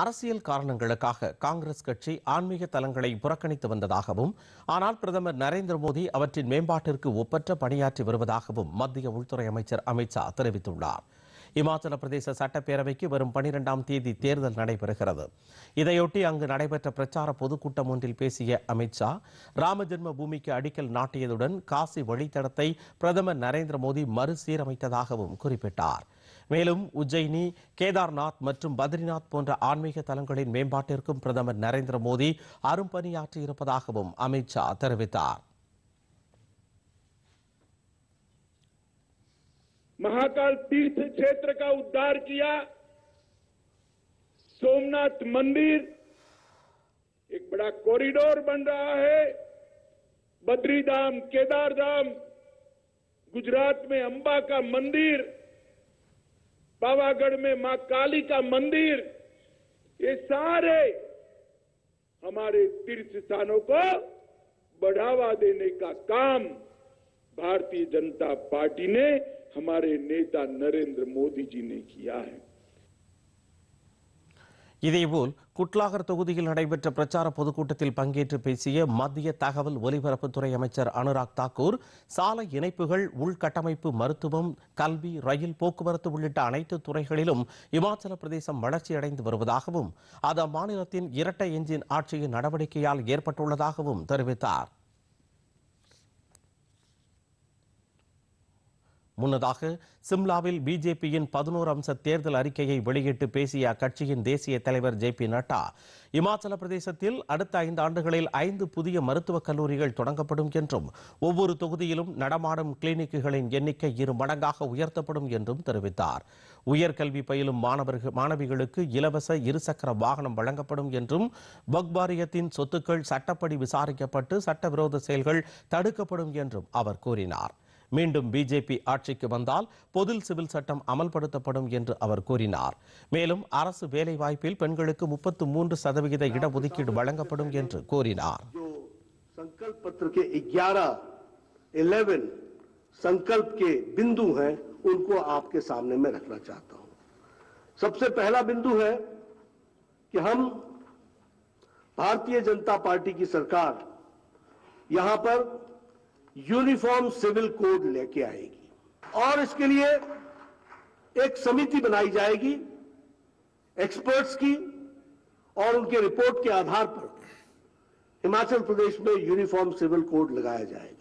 அரசியல் காரணங்களுக்காக காங்கிரஸ் கட்சி ஆன்மீக தலங்களை புறக்கணித்து வந்ததாகவும் ஆனால் பிரதமர் நரேந்திர மோடி அவற்றின் மேம்பாட்டிற்கு ஒப்பற்ற பணியாற்றி வருவதாகவும் மத்திய உள்துறை அமைச்சர் அமித்ஷா தெரிவித்துள்ளார் இமாச்சல பிரதேச சட்டப்பேரவைக்கு வரும் பனிரெண்டாம் தேதி தேர்தல் நடைபெறுகிறது இதையொட்டி அங்கு நடைபெற்ற பிரச்சார பொதுக்கூட்டம் ஒன்றில் பேசிய அமித்ஷா ராமஜென்ம பூமிக்கு அடிக்கல் நாட்டியதுடன் காசி வழித்தடத்தை பிரதமர் நரேந்திர மோடி மறுசீரமைத்ததாகவும் குறிப்பிட்டார் மேலும் உஜ்ஜயினி கேதார்நாத் மற்றும் பத்ரிநாத் போன்ற ஆன்மீக தலங்களின் மேம்பாட்டிற்கும் பிரதமர் நரேந்திர மோடி அரும்பணியாற்றியிருப்பதாகவும் அமித் ஷா தெரிவித்தார் महाकाल तीर्थ क्षेत्र का उद्धार किया सोमनाथ मंदिर एक बड़ा कॉरिडोर बन रहा है बद्रीधाम केदारधाम गुजरात में अंबा का मंदिर पावागढ़ में मां काली का मंदिर ये सारे हमारे तीर्थ स्थानों को बढ़ावा देने का काम भारतीय जनता पार्टी ने हमारे नेता नरेंद्र मोदी जी ने किया है இதேபோல் குட்லாகர் தொகுதியில் நடைபெற்ற பிரச்சார பொதுக்கூட்டத்தில் பங்கேற்று பேசிய மத்திய தகவல் ஒலிபரப்புத்துறை அமைச்சர் அனுராக் தாக்கூர் சாலை இணைப்புகள் உள்கட்டமைப்பு மருத்துவம் கல்வி ரயில் போக்குவரத்து உள்ளிட்ட அனைத்து துறைகளிலும் இமாச்சல பிரதேசம் வளர்ச்சியடைந்து வருவதாகவும் அது அம்மாநிலத்தின் இரட்டை எஞ்சின் ஆட்சியின் நடவடிக்கையால் ஏற்பட்டுள்ளதாகவும் தெரிவித்தார் முன்னதாக சிம்லாவில் பிஜேபியின் பதினோரு அம்ச தேர்தல் அறிக்கையை வெளியிட்டு பேசிய அக்கட்சியின் தேசிய தலைவர் ஜே பி நட்டா இமாச்சல பிரதேசத்தில் அடுத்த ஐந்து ஆண்டுகளில் ஐந்து புதிய மருத்துவக் கல்லூரிகள் தொடங்கப்படும் என்றும் ஒவ்வொரு தொகுதியிலும் நடமாடும் கிளினிக்குகளின் எண்ணிக்கை இரு மடங்காக உயர்த்தப்படும் என்றும் தெரிவித்தார் உயர்கல்வி பயிலும் மாணவர்கள் மாணவிகளுக்கு இலவச இருசக்கர வாகனம் வழங்கப்படும் என்றும் வக்பாரியத்தின் சொத்துக்கள் சட்டப்படி விசாரிக்கப்பட்டு சட்டவிரோத செயல்கள் தடுக்கப்படும் என்றும் அவர் கூறினார் मेंडम बीजेपी ஆட்சிக்கு வந்தால் பொது civil சட்டம் அமல்படுத்தப்படும் என்று அவர் கூறினார் மேலும் அரசு வேலைவாய்ப்பில் பெண்களுக்கு 33% இடஒதுக்கீடு வழங்கப்படும் என்று கூறினார் संकल्प पत्र के 11 11 संकल्प के बिंदु हैं उनको आपके सामने में रखना चाहता हूं सबसे पहला बिंदु है कि हम भारतीय जनता पार्टी की सरकार यहां पर यूनिफॉर्म सिविल कोड लेके आएगी और इसके लिए एक समिति बनाई जाएगी एक्सपर्ट्स की और उनके रिपोर्ट के आधार पर हिमाचल प्रदेश में यूनिफॉर्म सिविल कोड लगाया जाएगा